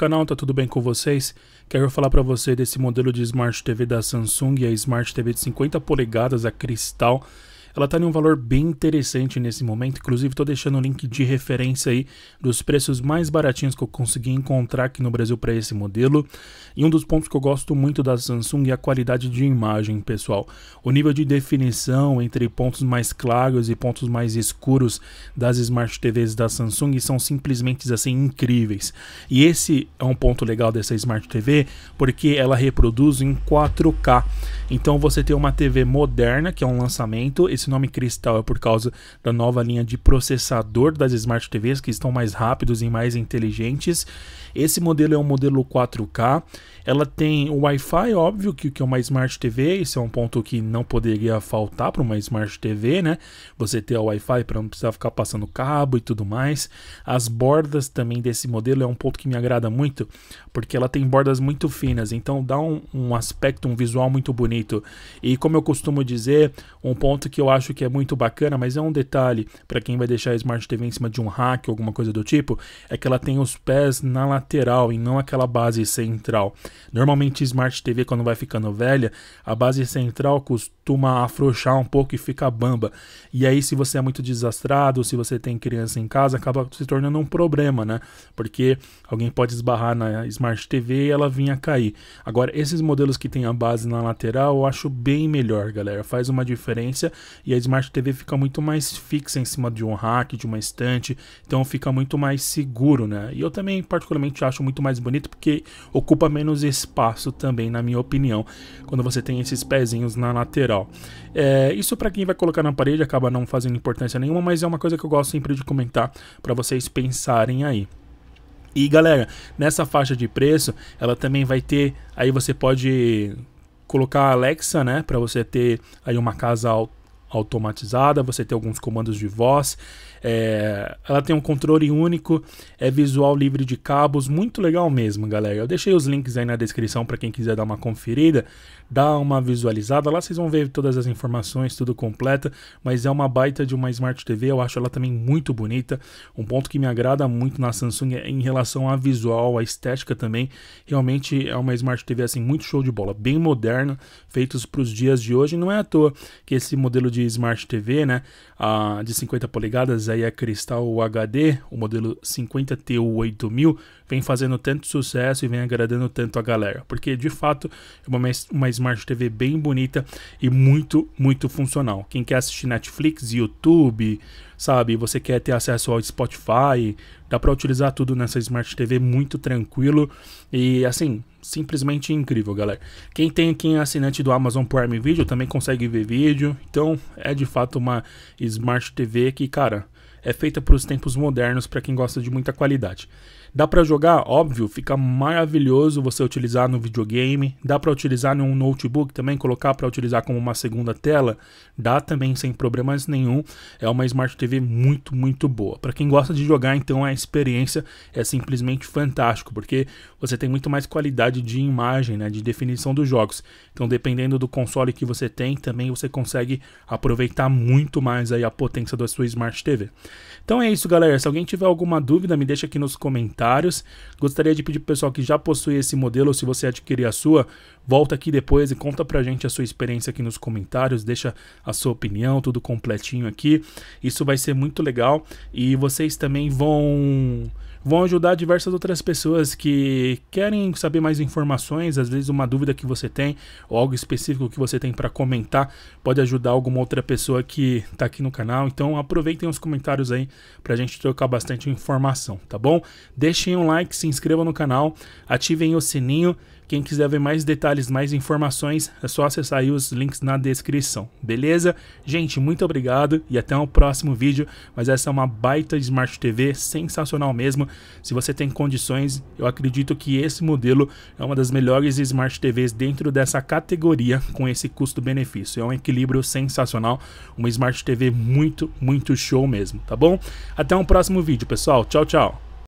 Canal, tá tudo bem com vocês? Quero falar para você desse modelo de Smart TV da Samsung, a Smart TV de 50 polegadas, a cristal, ela está em um valor bem interessante nesse momento, inclusive estou deixando o link de referência aí dos preços mais baratinhos que eu consegui encontrar aqui no Brasil para esse modelo. E um dos pontos que eu gosto muito da Samsung é a qualidade de imagem, pessoal. O nível de definição entre pontos mais claros e pontos mais escuros das Smart TVs da Samsung são simplesmente assim incríveis. E esse é um ponto legal dessa Smart TV, porque ela reproduz em 4K. Então você tem uma TV moderna, que é um lançamento esse nome Cristal é por causa da nova linha de processador das Smart TVs que estão mais rápidos e mais inteligentes. Esse modelo é um modelo 4K. Ela tem o Wi-Fi, óbvio que que é uma Smart TV, isso é um ponto que não poderia faltar para uma Smart TV, né? Você ter o Wi-Fi para não precisar ficar passando cabo e tudo mais. As bordas também desse modelo é um ponto que me agrada muito, porque ela tem bordas muito finas, então dá um, um aspecto, um visual muito bonito. E como eu costumo dizer, um ponto que eu eu acho que é muito bacana, mas é um detalhe para quem vai deixar a Smart TV em cima de um rack ou alguma coisa do tipo, é que ela tem os pés na lateral e não aquela base central. Normalmente Smart TV quando vai ficando velha, a base central costuma afrouxar um pouco e fica bamba. E aí se você é muito desastrado, se você tem criança em casa, acaba se tornando um problema, né? Porque alguém pode esbarrar na Smart TV e ela vinha cair. Agora esses modelos que tem a base na lateral, eu acho bem melhor, galera. Faz uma diferença e a Smart TV fica muito mais fixa em cima de um rack, de uma estante, então fica muito mais seguro, né? E eu também particularmente acho muito mais bonito porque ocupa menos espaço também, na minha opinião, quando você tem esses pezinhos na lateral. É, isso para quem vai colocar na parede acaba não fazendo importância nenhuma, mas é uma coisa que eu gosto sempre de comentar para vocês pensarem aí. E galera, nessa faixa de preço, ela também vai ter, aí você pode colocar a Alexa, né, para você ter aí uma casa automatizada, você tem alguns comandos de voz, é, ela tem um controle único, é visual livre de cabos, muito legal mesmo, galera. Eu deixei os links aí na descrição para quem quiser dar uma conferida, dar uma visualizada. Lá vocês vão ver todas as informações, tudo completa, mas é uma baita de uma Smart TV, eu acho ela também muito bonita. Um ponto que me agrada muito na Samsung é em relação a visual, a estética também. Realmente é uma Smart TV assim muito show de bola, bem moderna, feitos para os dias de hoje, não é à toa que esse modelo de de Smart TV, né? Ah, de 50 polegadas, aí a é Crystal HD, o modelo 50TU8000, vem fazendo tanto sucesso e vem agradando tanto a galera. Porque de fato é uma, uma Smart TV bem bonita e muito, muito funcional. Quem quer assistir Netflix, YouTube, sabe, você quer ter acesso ao Spotify, dá para utilizar tudo nessa Smart TV muito tranquilo e assim, simplesmente incrível, galera. Quem tem quem é assinante do Amazon Prime Video também consegue ver vídeo. Então, é de fato uma Smart TV que, cara, é feita para os tempos modernos para quem gosta de muita qualidade. Dá para jogar, óbvio, fica maravilhoso você utilizar no videogame, dá para utilizar num notebook também, colocar para utilizar como uma segunda tela, dá também sem problemas nenhum. É uma Smart TV muito, muito boa. Para quem gosta de jogar, então a experiência é simplesmente fantástico, porque você tem muito mais qualidade de imagem, né, de definição dos jogos. Então, dependendo do console que você tem, também você consegue aproveitar muito mais aí a potência da sua Smart TV. Então é isso, galera. Se alguém tiver alguma dúvida, me deixa aqui nos comentários. Gostaria de pedir pro pessoal que já possui esse modelo, ou se você adquirir a sua, volta aqui depois e conta pra gente a sua experiência aqui nos comentários, deixa a sua opinião, tudo completinho aqui. Isso vai ser muito legal e vocês também vão vão ajudar diversas outras pessoas que querem saber mais informações, às vezes uma dúvida que você tem ou algo específico que você tem para comentar pode ajudar alguma outra pessoa que está aqui no canal. Então aproveitem os comentários aí para a gente trocar bastante informação, tá bom? Deixem um like, se inscrevam no canal, ativem o sininho quem quiser ver mais detalhes, mais informações, é só acessar aí os links na descrição, beleza? Gente, muito obrigado e até o próximo vídeo. Mas essa é uma baita Smart TV, sensacional mesmo. Se você tem condições, eu acredito que esse modelo é uma das melhores Smart TVs dentro dessa categoria com esse custo-benefício. É um equilíbrio sensacional, uma Smart TV muito, muito show mesmo, tá bom? Até o próximo vídeo, pessoal. Tchau, tchau.